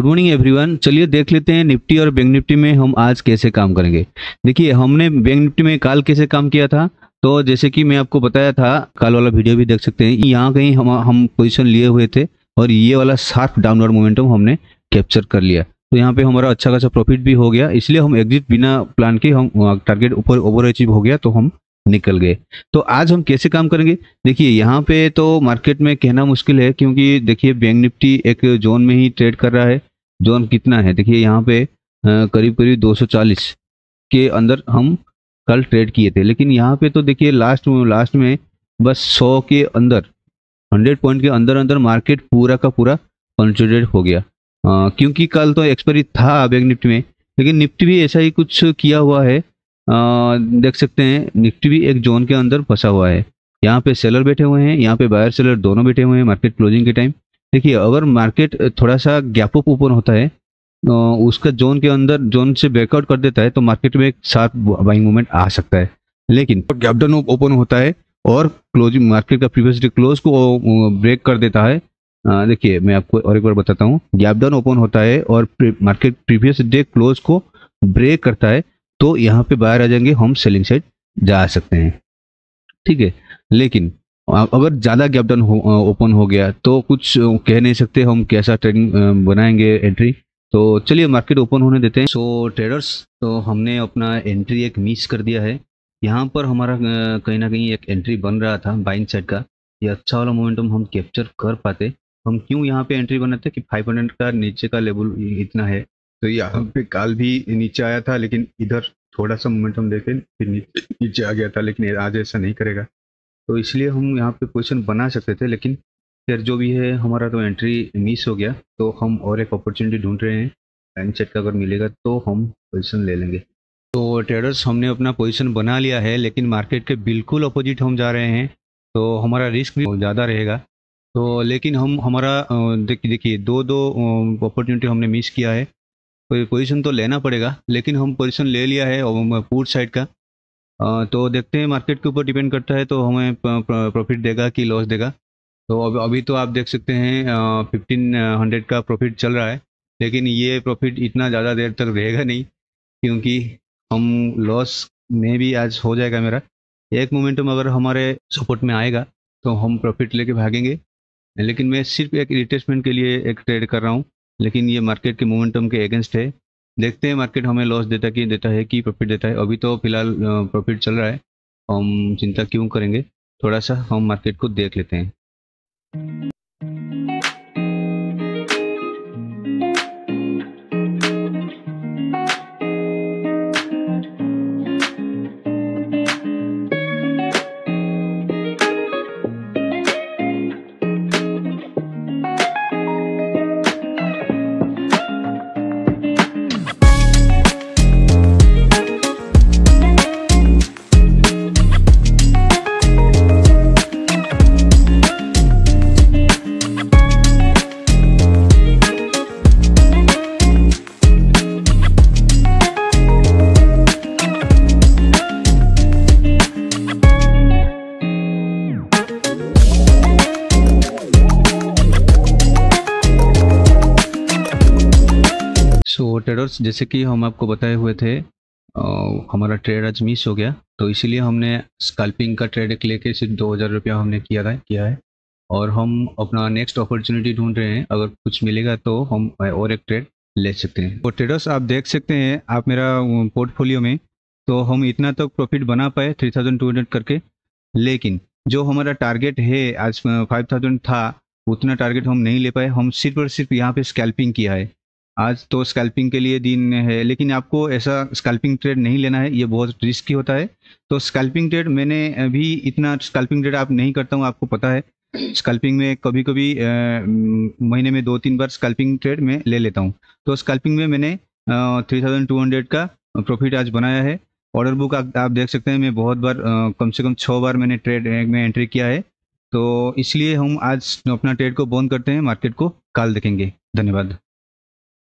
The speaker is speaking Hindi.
गुड मॉर्निंग एवरीवन चलिए देख लेते हैं निफ्टी और बैंक निफ्टी में हम आज कैसे काम करेंगे देखिए हमने बैंक निफ्टी में काल कैसे काम किया था तो जैसे कि मैं आपको बताया था काल वाला वीडियो भी देख सकते हैं यहाँ कहीं हम हम पोजिशन लिए हुए थे और ये वाला शार्प डाउनवर्ड मोमेंटम हमने कैप्चर कर लिया तो यहाँ पे हमारा अच्छा खासा प्रॉफिट भी हो गया इसलिए हम एग्जिट बिना प्लान के हम टारगेट ऊपर ओवर अचीव हो गया तो हम निकल गए तो आज हम कैसे काम करेंगे देखिए यहाँ पे तो मार्केट में कहना मुश्किल है क्योंकि देखिए बैंक निफ्टी एक जोन में ही ट्रेड कर रहा है जोन कितना है देखिए यहाँ पे करीब करीब 240 के अंदर हम कल ट्रेड किए थे लेकिन यहाँ पे तो देखिए लास्ट में लास्ट में बस 100 के अंदर 100 पॉइंट के अंदर अंदर मार्केट पूरा का पूरा कंसोलिडेट हो गया क्योंकि कल तो एक्सपायरी था बैंक निफ्टी में लेकिन निफ्टी भी ऐसा ही कुछ किया हुआ है आ, देख सकते हैं निफ्टी भी एक जोन के अंदर फंसा हुआ है यहाँ पे सेलर बैठे हुए हैं यहाँ पे बायर सेलर दोनों बैठे हुए हैं मार्केट क्लोजिंग के टाइम देखिए अगर मार्केट थोड़ा सा गैप अप ओपन होता है उसका जोन के अंदर जोन से ब्रेकआउट कर देता है तो मार्केट में एक साथ बाइंग मूवमेंट आ सकता है लेकिन तो गैप डाउन ओपन होता है और क्लोजिंग मार्केट का प्रीवियस डे क्लोज को ब्रेक कर देता है देखिए मैं आपको और एक बार बताता हूँ गैप डाउन ओपन होता है और मार्केट प्रीवियस डे क्लोज को ब्रेक करता है तो यहाँ पे बाहर आ जाएंगे हम सेलिंग साइड जा सकते हैं ठीक है लेकिन अगर ज़्यादा गैप डाउन हो, ओपन हो गया तो कुछ कह नहीं सकते हम कैसा ट्रेडिंग बनाएंगे एंट्री तो चलिए मार्केट ओपन होने देते हैं सो ट्रेडर्स तो हमने अपना एंट्री एक मिस कर दिया है यहाँ पर हमारा कहीं ना कहीं एक एंट्री बन रहा था बाइंग साइड का ये अच्छा वाला मोमेंटम हम कैप्चर कर पाते हम क्यों यहाँ पे एंट्री बनाते कि 500 का नीचे का लेवल इतना है तो यहाँ पे काल भी नीचे आया था लेकिन इधर थोड़ा सा मोमेंटम देखे फिर नीचे आ गया था लेकिन आज ऐसा नहीं करेगा तो इसलिए हम यहाँ पे क्वेश्चन बना सकते थे लेकिन फिर जो भी है हमारा तो एंट्री मिस हो गया तो हम और एक अपॉर्चुनिटी ढूंढ रहे हैं लाइन सेट का अगर मिलेगा तो हम पोजिशन ले लेंगे तो ट्रेडर्स हमने अपना पोजिशन बना लिया है लेकिन मार्केट के बिल्कुल अपोजिट हम जा रहे हैं तो हमारा रिस्क भी ज़्यादा रहेगा तो लेकिन हम हमारा देखिए देखिए दो दो अपॉर्चुनिटी हमने मिस किया है तो पोजीशन तो लेना पड़ेगा लेकिन हम पोजीशन ले लिया है पूर्व साइड का तो देखते हैं मार्केट के ऊपर डिपेंड करता है तो हमें प्रॉफिट देगा कि लॉस देगा तो अब अभी तो आप देख सकते हैं फिफ्टीन हंड्रेड का प्रॉफिट चल रहा है लेकिन ये प्रॉफिट इतना ज़्यादा देर तक रहेगा नहीं क्योंकि हम लॉस में भी आज हो जाएगा मेरा एक मोमेंटम अगर हमारे सपोर्ट में आएगा तो हम प्रॉफिट लेके भागेंगे लेकिन मैं सिर्फ एक रिटेसमेंट के लिए एक ट्रेड कर रहा हूँ लेकिन ये मार्केट के मोमेंटम के अगेंस्ट है देखते हैं मार्केट हमें लॉस देता कि देता है कि प्रॉफिट देता है अभी तो फिलहाल प्रॉफिट चल रहा है हम चिंता क्यों करेंगे थोड़ा सा हम मार्केट को देख लेते हैं ट्रेडर्स जैसे कि हम आपको बताए हुए थे हमारा ट्रेड आज मिस हो गया तो इसीलिए हमने स्कल्पिंग का ट्रेड एक लेके सिर्फ दो हज़ार रुपया हमने किया था किया है और हम अपना नेक्स्ट अपॉर्चुनिटी ढूंढ रहे हैं अगर कुछ मिलेगा तो हम और एक ट्रेड ले सकते हैं और ट्रेडर्स आप देख सकते हैं आप मेरा पोर्टफोलियो में तो हम इतना तक तो प्रॉफिट बना पाए थ्री थाउजेंड टू हंड्रेड करके लेकिन जो हमारा टारगेट है आज फाइव थाउजेंड था उतना टारगेट हम नहीं ले पाए हम सिर्फ और सिर्फ यहाँ पे स्कैल्पिंग किया है आज तो स्कैल्पिंग के लिए दिन है लेकिन आपको ऐसा स्कैल्पिंग ट्रेड नहीं लेना है ये बहुत रिस्की होता है तो स्कैल्पिंग ट्रेड मैंने भी इतना स्कैल्पिंग ट्रेड आप नहीं करता हूँ आपको पता है स्कल्पिंग में कभी कभी महीने में दो तीन बार स्कल्पिंग ट्रेड में ले लेता हूँ तो स्कल्पिंग में मैंने थ्री थाउजेंड टू हंड्रेड का प्रॉफिट आज बनाया है ऑर्डर बुक आप, आप देख सकते हैं मैं बहुत बार आ, कम से कम छः बार मैंने ट्रेड में एंट्री किया है तो इसलिए हम आज अपना ट्रेड को बंद करते हैं मार्केट को कल देखेंगे धन्यवाद